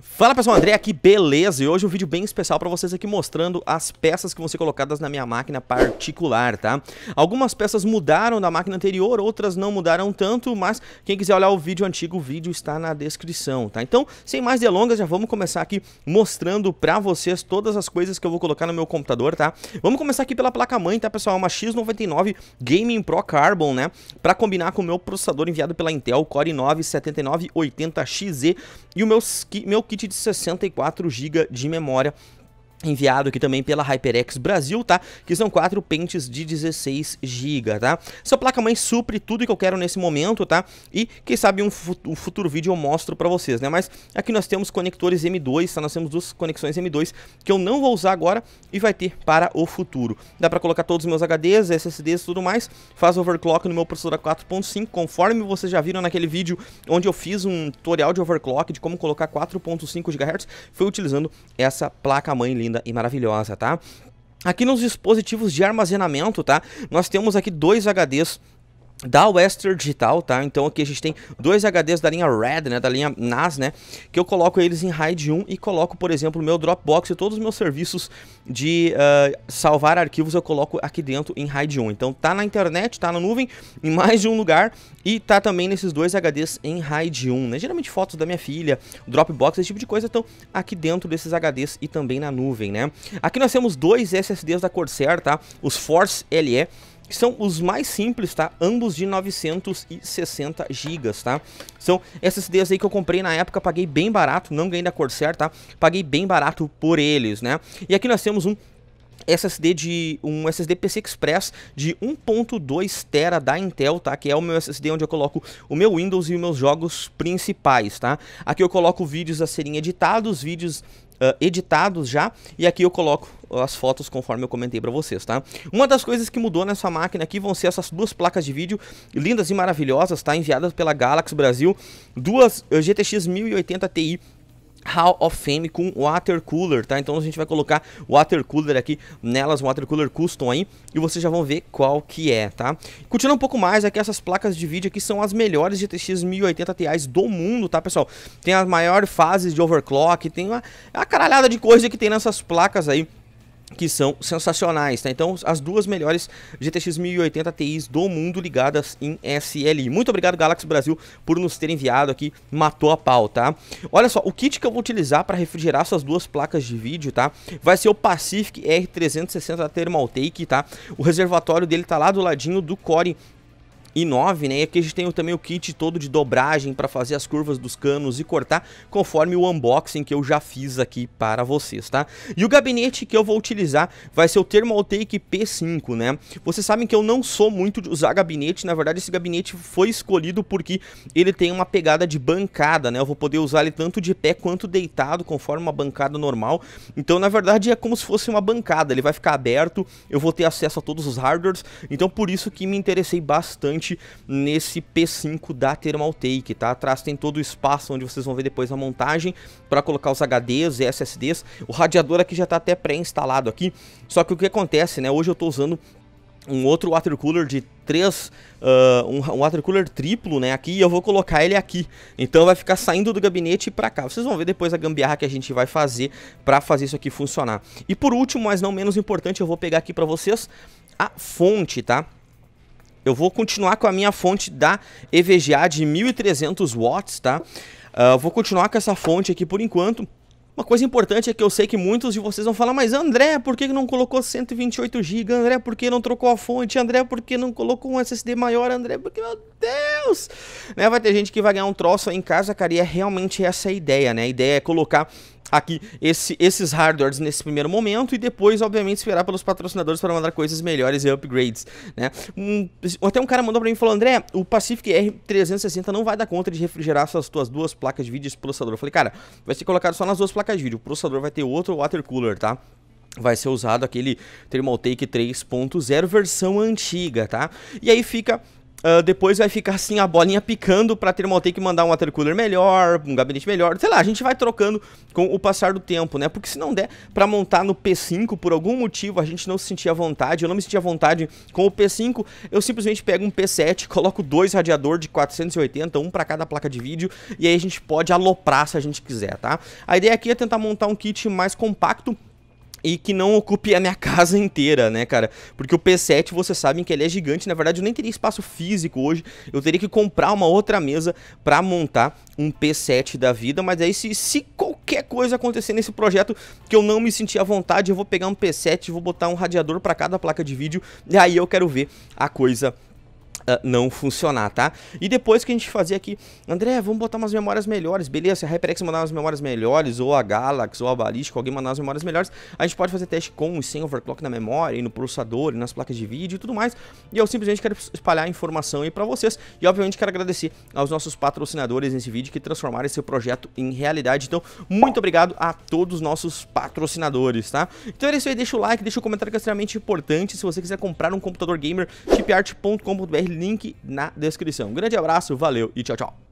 Fala pessoal, André aqui, beleza? E hoje um vídeo bem especial para vocês aqui mostrando as peças que vão ser colocadas na minha máquina particular, tá? Algumas peças mudaram da máquina anterior, outras não mudaram tanto, mas quem quiser olhar o vídeo antigo, o vídeo está na descrição, tá? Então, sem mais delongas, já vamos começar aqui mostrando para vocês todas as coisas que eu vou colocar no meu computador, tá? Vamos começar aqui pela placa-mãe, tá pessoal? É uma X99 Gaming Pro Carbon, né? Para combinar com o meu processador enviado pela Intel, Core 9 7980XZ e o meu, meu kit de 64 GB de memória enviado aqui também pela HyperX Brasil, tá? Que são quatro pentes de 16 GB, tá? Essa placa-mãe supre tudo que eu quero nesse momento, tá? E quem sabe um, fut um futuro vídeo eu mostro pra vocês, né? Mas aqui nós temos conectores M2, tá? Nós temos duas conexões M2 que eu não vou usar agora e vai ter para o futuro. Dá pra colocar todos os meus HDs, SSDs e tudo mais. Faz overclock no meu processador 4.5, conforme vocês já viram naquele vídeo onde eu fiz um tutorial de overclock de como colocar 4.5 GHz. Foi utilizando essa placa-mãe linda linda e maravilhosa, tá? Aqui nos dispositivos de armazenamento, tá? Nós temos aqui dois HDs da Western Digital, tá? Então aqui a gente tem dois HDs da linha Red, né, da linha NAS, né, que eu coloco eles em RAID 1 e coloco, por exemplo, o meu Dropbox e todos os meus serviços de uh, salvar arquivos eu coloco aqui dentro em RAID 1. Então tá na internet, tá na nuvem, em mais de um lugar e tá também nesses dois HDs em RAID 1, né? Geralmente fotos da minha filha, Dropbox, esse tipo de coisa estão aqui dentro desses HDs e também na nuvem, né? Aqui nós temos dois SSDs da Corsair, tá? Os Force LE são os mais simples, tá? Ambos de 960 GB, tá? São SSDs aí que eu comprei na época, paguei bem barato, não ganhei da Corsair, tá? Paguei bem barato por eles, né? E aqui nós temos um SSD de um SSD PC Express de 1.2 tera da Intel, tá? Que é o meu SSD onde eu coloco o meu Windows e os meus jogos principais, tá? Aqui eu coloco vídeos a serem editados, vídeos uh, editados já. E aqui eu coloco as fotos conforme eu comentei para vocês, tá? Uma das coisas que mudou nessa máquina aqui vão ser essas duas placas de vídeo lindas e maravilhosas, tá? Enviadas pela Galaxy Brasil, duas ah, GTX 1080 Ti Hall of Fame com water cooler, tá? Então a gente vai colocar water cooler aqui nelas, water cooler custom aí, e vocês já vão ver qual que é, tá? Continuando um pouco mais aqui, essas placas de vídeo aqui são as melhores GTX 1080 Ti's do mundo, tá, pessoal? Tem as maiores fases de overclock, tem uma, é uma caralhada de coisa que tem nessas placas aí, que são sensacionais, tá? Então, as duas melhores GTX 1080 TIs do mundo ligadas em SLI. Muito obrigado, Galaxy Brasil, por nos ter enviado aqui, matou a pau, tá? Olha só, o kit que eu vou utilizar para refrigerar essas duas placas de vídeo, tá? Vai ser o Pacific R360 Thermaltake, tá? O reservatório dele tá lá do ladinho do Core e 9, né? E aqui a gente tem também o kit todo de dobragem para fazer as curvas dos canos e cortar, conforme o unboxing que eu já fiz aqui para vocês, tá? E o gabinete que eu vou utilizar vai ser o Thermaltake P5, né? Vocês sabem que eu não sou muito de usar gabinete, na verdade esse gabinete foi escolhido porque ele tem uma pegada de bancada, né? Eu vou poder usar ele tanto de pé quanto deitado, conforme uma bancada normal. Então, na verdade, é como se fosse uma bancada, ele vai ficar aberto, eu vou ter acesso a todos os hardwares, então por isso que me interessei bastante bastante nesse P5 da Thermaltake, tá? Atrás tem todo o espaço onde vocês vão ver depois a montagem para colocar os HDs e SSDs. O radiador aqui já está até pré-instalado aqui, só que o que acontece, né? Hoje eu estou usando um outro water cooler de três, uh, um, water cooler triplo, né, aqui, e eu vou colocar ele aqui. Então vai ficar saindo do gabinete para cá. Vocês vão ver depois a gambiarra que a gente vai fazer para fazer isso aqui funcionar. E por último, mas não menos importante, eu vou pegar aqui para vocês a fonte, tá? Eu vou continuar com a minha fonte da EVGA de 1300 watts, tá? Uh, vou continuar com essa fonte aqui por enquanto. Uma coisa importante é que eu sei que muitos de vocês vão falar, mas André, por que não colocou 128 GB? André, por que não trocou a fonte? André, por que não colocou um SSD maior? André, porque meu Deus! Né? Vai ter gente que vai ganhar um troço aí em casa, cara, e é realmente essa a ideia, né? A ideia é colocar aqui esse, esses hardwares nesse primeiro momento e depois, obviamente, esperar pelos patrocinadores para mandar coisas melhores e upgrades, né? Um, até um cara mandou para mim e falou, André, o Pacific R360 não vai dar conta de refrigerar suas tuas duas placas de vídeo e processador. Eu falei, cara, vai ser colocado só nas duas placas de vídeo, o processador vai ter outro water cooler, tá? vai ser usado aquele Thermaltake 3.0 versão antiga, tá? E aí fica Uh, depois vai ficar assim a bolinha picando pra ter que mandar um water cooler melhor, um gabinete melhor, sei lá, a gente vai trocando com o passar do tempo, né? Porque se não der pra montar no P5, por algum motivo a gente não se sentia à vontade, eu não me sentia à vontade com o P5, eu simplesmente pego um P7, coloco dois radiador de 480, um pra cada placa de vídeo, e aí a gente pode aloprar se a gente quiser, tá? A ideia aqui é tentar montar um kit mais compacto, e que não ocupe a minha casa inteira, né, cara? Porque o P7, vocês sabem que ele é gigante, na verdade eu nem teria espaço físico hoje, eu teria que comprar uma outra mesa para montar um P7 da vida, mas aí se, se qualquer coisa acontecer nesse projeto que eu não me sentir à vontade, eu vou pegar um P7, vou botar um radiador para cada placa de vídeo, e aí eu quero ver a coisa uh, não funcionar, tá? E depois que a gente fazia aqui, André, vamos botar umas memórias melhores, beleza? Se a HyperX mandar umas memórias melhores, ou a Galaxy, ou a Balística, alguém mandar umas memórias melhores, a gente pode fazer teste com e sem overclock na memória, e no processador, e nas placas de vídeo e tudo mais. E eu simplesmente quero espalhar a informação aí para vocês. E obviamente quero agradecer aos nossos patrocinadores nesse vídeo que transformaram esse projeto em realidade. Então, muito obrigado a todos os nossos patrocinadores, tá? Então é isso aí, deixa o like, deixa o comentário que é extremamente importante. Se você quiser comprar um computador gamer, chipart.com.br, link na descrição. Um grande abraço, valeu e tchau, tchau.